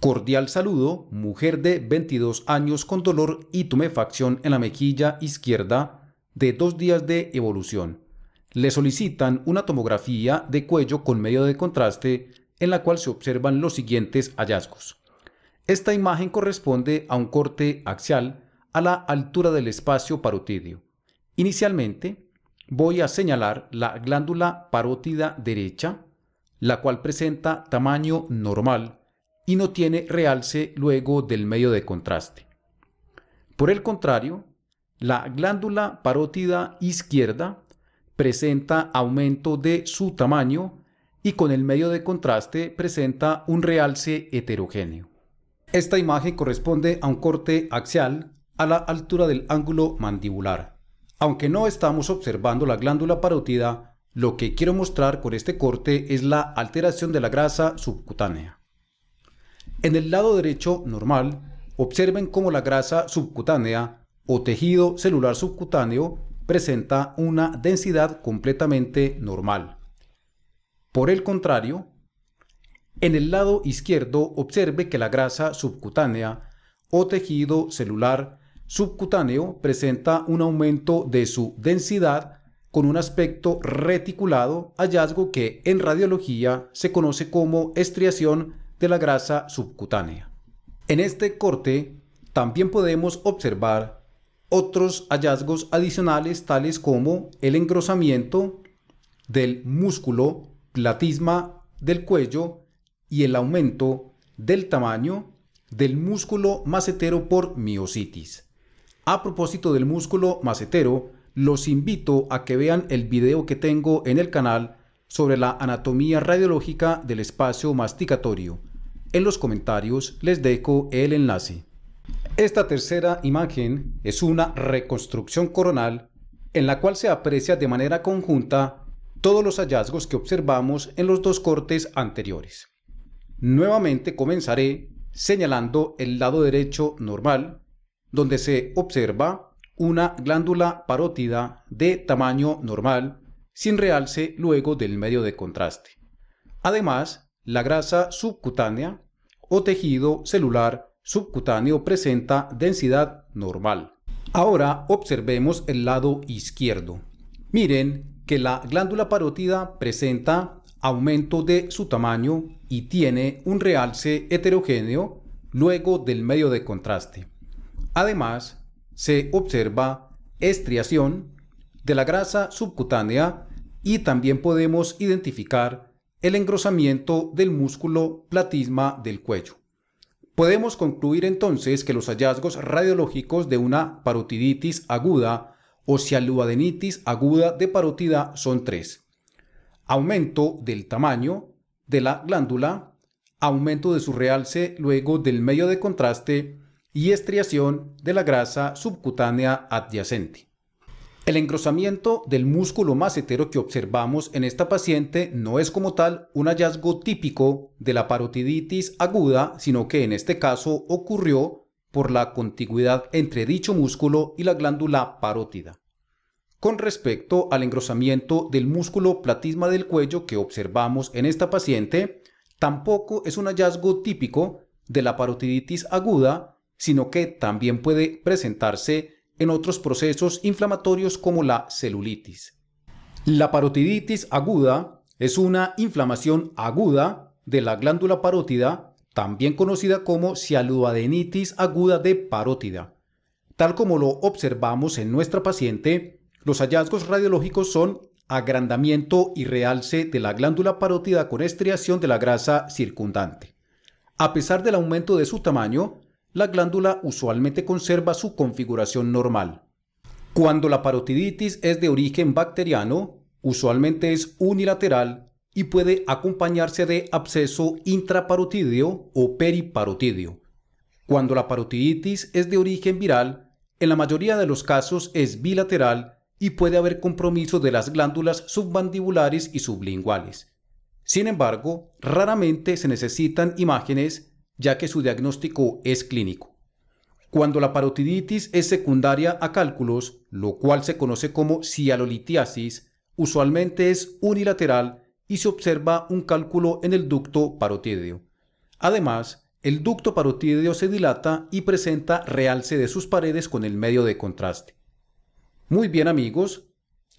Cordial saludo, mujer de 22 años con dolor y tumefacción en la mejilla izquierda de dos días de evolución. Le solicitan una tomografía de cuello con medio de contraste en la cual se observan los siguientes hallazgos. Esta imagen corresponde a un corte axial a la altura del espacio parotidio. Inicialmente, voy a señalar la glándula parótida derecha, la cual presenta tamaño normal y no tiene realce luego del medio de contraste. Por el contrario, la glándula parótida izquierda presenta aumento de su tamaño y con el medio de contraste presenta un realce heterogéneo. Esta imagen corresponde a un corte axial a la altura del ángulo mandibular. Aunque no estamos observando la glándula parótida, lo que quiero mostrar con este corte es la alteración de la grasa subcutánea. En el lado derecho normal, observen cómo la grasa subcutánea o tejido celular subcutáneo presenta una densidad completamente normal. Por el contrario, en el lado izquierdo observe que la grasa subcutánea o tejido celular subcutáneo presenta un aumento de su densidad con un aspecto reticulado, hallazgo que en radiología se conoce como estriación de la grasa subcutánea. En este corte también podemos observar otros hallazgos adicionales tales como el engrosamiento del músculo platisma del cuello y el aumento del tamaño del músculo macetero por miocitis. A propósito del músculo macetero, los invito a que vean el video que tengo en el canal sobre la anatomía radiológica del espacio masticatorio. En los comentarios les dejo el enlace. Esta tercera imagen es una reconstrucción coronal en la cual se aprecia de manera conjunta todos los hallazgos que observamos en los dos cortes anteriores. Nuevamente comenzaré señalando el lado derecho normal, donde se observa una glándula parótida de tamaño normal, sin realce luego del medio de contraste. Además, la grasa subcutánea o tejido celular subcutáneo presenta densidad normal. Ahora observemos el lado izquierdo. Miren que la glándula parótida presenta aumento de su tamaño y tiene un realce heterogéneo luego del medio de contraste. Además, se observa estriación de la grasa subcutánea y también podemos identificar el engrosamiento del músculo platisma del cuello. Podemos concluir entonces que los hallazgos radiológicos de una parotiditis aguda o sialoadenitis aguda de parotida son tres. Aumento del tamaño de la glándula, aumento de su realce luego del medio de contraste y estriación de la grasa subcutánea adyacente. El engrosamiento del músculo macetero que observamos en esta paciente no es como tal un hallazgo típico de la parotiditis aguda, sino que en este caso ocurrió por la contigüidad entre dicho músculo y la glándula parótida. Con respecto al engrosamiento del músculo platisma del cuello que observamos en esta paciente, tampoco es un hallazgo típico de la parotiditis aguda, sino que también puede presentarse en otros procesos inflamatorios como la celulitis. La parotiditis aguda es una inflamación aguda de la glándula parótida, también conocida como cialuadenitis aguda de parótida. Tal como lo observamos en nuestra paciente, los hallazgos radiológicos son agrandamiento y realce de la glándula parótida con estriación de la grasa circundante. A pesar del aumento de su tamaño, la glándula usualmente conserva su configuración normal. Cuando la parotiditis es de origen bacteriano, usualmente es unilateral y puede acompañarse de absceso intraparotidio o periparotidio. Cuando la parotiditis es de origen viral, en la mayoría de los casos es bilateral y puede haber compromiso de las glándulas submandibulares y sublinguales. Sin embargo, raramente se necesitan imágenes ya que su diagnóstico es clínico. Cuando la parotiditis es secundaria a cálculos, lo cual se conoce como cialolitiasis, usualmente es unilateral y se observa un cálculo en el ducto parotídeo. Además, el ducto parotideo se dilata y presenta realce de sus paredes con el medio de contraste. Muy bien amigos,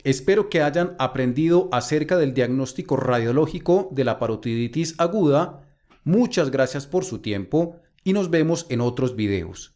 espero que hayan aprendido acerca del diagnóstico radiológico de la parotiditis aguda Muchas gracias por su tiempo y nos vemos en otros videos.